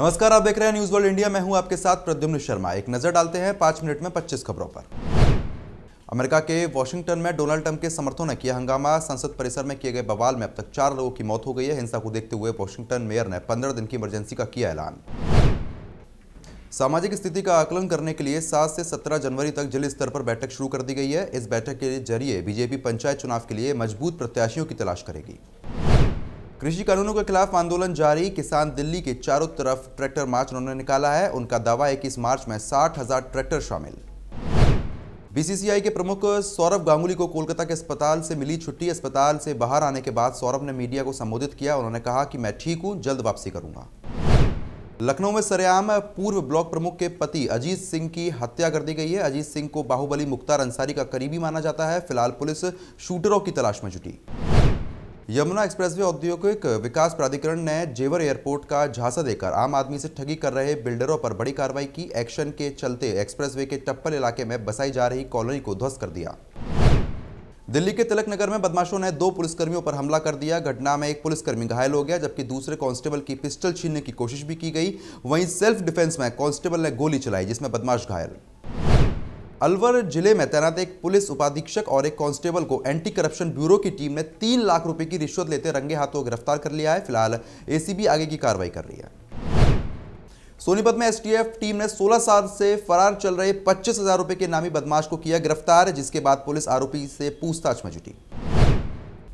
नमस्कार आप देख रहे हैं न्यूज वर्ल्ड इंडिया मैं हूं आपके साथ प्रद्युम्न शर्मा एक नजर डालते हैं पांच मिनट में पच्चीस खबरों पर अमेरिका के वॉशिंगटन में डोनाल्ड ट्रंप के समर्थन किया हंगामा संसद परिसर में किए गए बवाल में अब तक चार लोगों की मौत हो गई है हिंसा को देखते हुए वॉशिंगटन मेयर ने पंद्रह दिन की इमरजेंसी का किया ऐलान सामाजिक स्थिति का आकलन करने के लिए 7 से 17 जनवरी तक जिले स्तर पर बैठक शुरू कर दी गई है इस बैठक के जरिए बीजेपी पंचायत चुनाव के लिए मजबूत प्रत्याशियों की तलाश करेगी कृषि कानूनों के खिलाफ आंदोलन जारी किसान दिल्ली के चारों तरफ ट्रैक्टर मार्च उन्होंने निकाला है उनका दावा है कि इस मार्च में साठ हजार ट्रैक्टर शामिल बीसीसीआई के प्रमुख सौरभ गांगुली को कोलकाता के अस्पताल से मिली छुट्टी अस्पताल से बाहर आने के बाद सौरभ ने मीडिया को संबोधित किया उन्होंने कहा कि मैं ठीक हूं जल्द वापसी करूंगा लखनऊ में सरेआम पूर्व ब्लॉक प्रमुख के पति अजीत सिंह की हत्या कर दी गई है अजीत सिंह को बाहुबली मुख्तार अंसारी का करीबी माना जाता है फिलहाल पुलिस शूटरों की तलाश में जुटी यमुना एक्सप्रेसवे औद्योगिक विकास प्राधिकरण ने जेवर एयरपोर्ट का झांसा देकर आम आदमी से ठगी कर रहे बिल्डरों पर बड़ी कार्रवाई की एक्शन के चलते एक्सप्रेसवे के टप्पल इलाके में बसाई जा रही कॉलोनी को ध्वस्त कर दिया दिल्ली के तिलक नगर में बदमाशों ने दो पुलिसकर्मियों पर हमला कर दिया घटना में एक पुलिसकर्मी घायल हो गया जबकि दूसरे कांस्टेबल की पिस्टल छीनने की कोशिश भी की गई वहीं सेल्फ डिफेंस में कांस्टेबल ने गोली चलाई जिसमें बदमाश घायल अलवर जिले में तैनात एक पुलिस उपाधीक्षक और एक कांस्टेबल को एंटी करप्शन ब्यूरो की टीम ने तीन लाख रुपए की रिश्वत लेते रंगे हाथों गिरफ्तार कर लिया है फिलहाल एसीबी आगे की कार्रवाई कर रही है सोनीपत में एसटीएफ टीम ने 16 साल से फरार चल रहे पच्चीस हजार रुपए के नामी बदमाश को किया गिरफ्तार जिसके बाद पुलिस आरोपी से पूछताछ में जुटी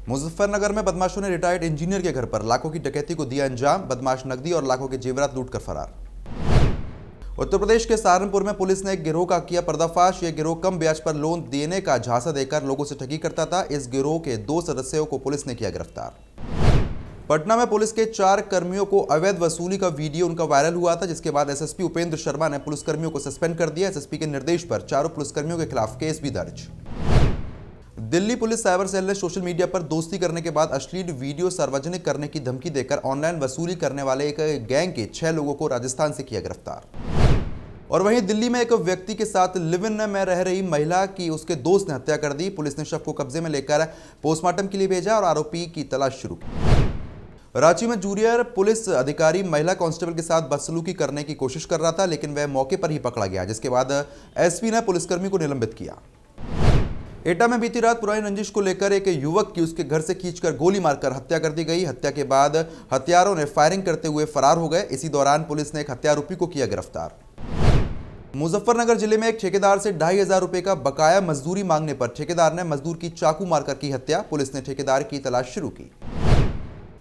मुजफ्फरनगर में बदमाशों ने रिटायर्ड इंजीनियर के घर पर लाखों की डकैती को दिया अंजाम बदमाश नकदी और लाखों के जेवरात लूट फरार उत्तर प्रदेश के सहारनपुर में पुलिस ने एक गिरोह का किया पर्दाफाश ये गिरोह कम ब्याज पर लोन देने का झांसा देकर लोगों से ठगी करता था इस गिरोह के दो सदस्यों को पुलिस ने किया गिरफ्तार पटना में पुलिस के चार कर्मियों को अवैध वसूली का वीडियो उनका वायरल हुआ था जिसके बाद एसएसपी उपेंद्र शर्मा ने पुलिसकर्मियों को सस्पेंड कर दिया एसएसपी के निर्देश पर चारों पुलिसकर्मियों के खिलाफ केस भी दर्ज दिल्ली पुलिस साइबर सेल ने सोशल मीडिया पर दोस्ती करने के बाद अश्लील वीडियो सार्वजनिक करने की धमकी देकर ऑनलाइन वसूली करने वाले एक गैंग के छह लोगों को राजस्थान से किया गिरफ्तार और वहीं दिल्ली में एक व्यक्ति के साथ लिव इन में रह रही महिला की उसके दोस्त ने हत्या कर दी पुलिस ने शव को कब्जे में लेकर पोस्टमार्टम के लिए भेजा और आरोपी की तलाश शुरू की रांची में जूनियर पुलिस अधिकारी महिला कांस्टेबल के साथ बदसलूकी करने की कोशिश कर रहा था लेकिन वह मौके पर ही पकड़ा गया जिसके बाद एसपी ने पुलिसकर्मी को निलंबित किया एटा में बीती रात पुरानी रंजिश को लेकर एक युवक की उसके घर से खींचकर गोली मारकर हत्या कर दी गई हत्या के बाद हत्यारों ने फायरिंग करते हुए फरार हो गए इसी दौरान पुलिस ने एक हत्यारोपी को किया गिरफ्तार मुजफ्फरनगर जिले में एक ठेकेदार से ढाई हजार रुपए का बकाया मजदूरी मांगने पर ठेकेदार ने मजदूर की चाकू मारकर की हत्या पुलिस ने ठेकेदार की तलाश शुरू की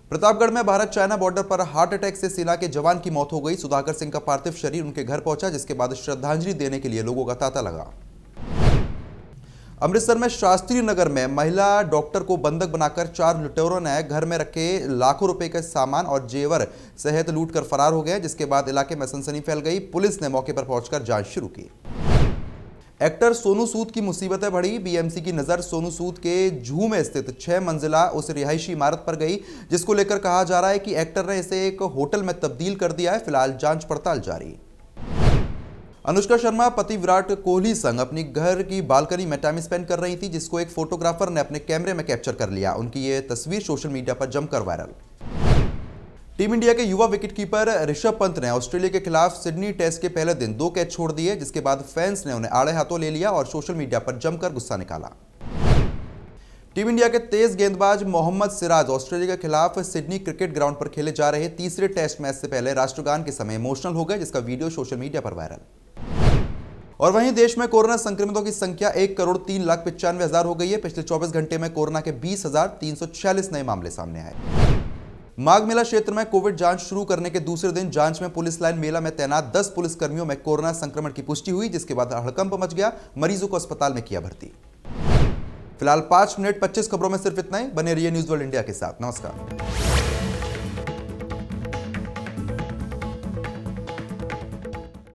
प्रतापगढ़ में भारत चाइना बॉर्डर पर हार्ट अटैक से सेना के जवान की मौत हो गई सुधाकर सिंह का पार्थिव शरीर उनके घर पहुंचा जिसके बाद श्रद्धांजलि देने के लिए लोगों का तांता लगा अमृतसर में शास्त्री नगर में महिला डॉक्टर को बंधक बनाकर चार लुटेरों ने घर में रखे लाखों रुपए का सामान और जेवर सहित लूट कर फरार हो गए जिसके बाद इलाके में सनसनी फैल गई पुलिस ने मौके पर पहुंचकर जांच शुरू की एक्टर सोनू सूद की मुसीबतें बढ़ी बीएमसी की नज़र सोनू सूद के झू में स्थित छह मंजिला उस रिहायशी इमारत पर गई जिसको लेकर कहा जा रहा है कि एक्टर ने इसे एक होटल में तब्दील कर दिया है फिलहाल जांच पड़ताल जारी अनुष्का शर्मा पति विराट कोहली संग अपनी घर की बालकनी में टाइम स्पेंड कर रही थी जिसको एक फोटोग्राफर ने अपने कैमरे में कैप्चर कर लिया उनकी ये तस्वीर सोशल मीडिया पर जमकर वायरल टीम इंडिया के युवा विकेटकीपर ऋषभ पंत ने ऑस्ट्रेलिया के खिलाफ सिडनी टेस्ट के पहले दिन दो कैच छोड़ दिए जिसके बाद फैंस ने उन्हें आड़े हाथों ले लिया और सोशल मीडिया पर जमकर गुस्सा निकाला टीम इंडिया के तेज गेंदबाज मोहम्मद सिराज ऑस्ट्रेलिया के खिलाफ सिडनी क्रिकेट ग्राउंड पर खेले जा रहे तीसरे टेस्ट मैच से पहले राष्ट्रगान के समय इमोशनल हो गए जिसका वीडियो सोशल मीडिया पर वायरल और वहीं देश में कोरोना संक्रमितों की संख्या एक करोड़ तीन लाख पिचानवे हजार हो गई है पिछले 24 घंटे में कोरोना के बीस हजार तीन सौ छियालीस नए मामले सामने आए माघ मेला क्षेत्र में कोविड जांच शुरू करने के दूसरे दिन जांच में पुलिस लाइन मेला में तैनात दस पुलिसकर्मियों में कोरोना संक्रमण की पुष्टि हुई जिसके बाद हड़कंप मच गया मरीजों को अस्पताल में किया भर्ती फिलहाल पांच मिनट पच्चीस खबरों में सिर्फ इतना ही बने रहिए न्यूज वर्ल्ड इंडिया के साथ नमस्कार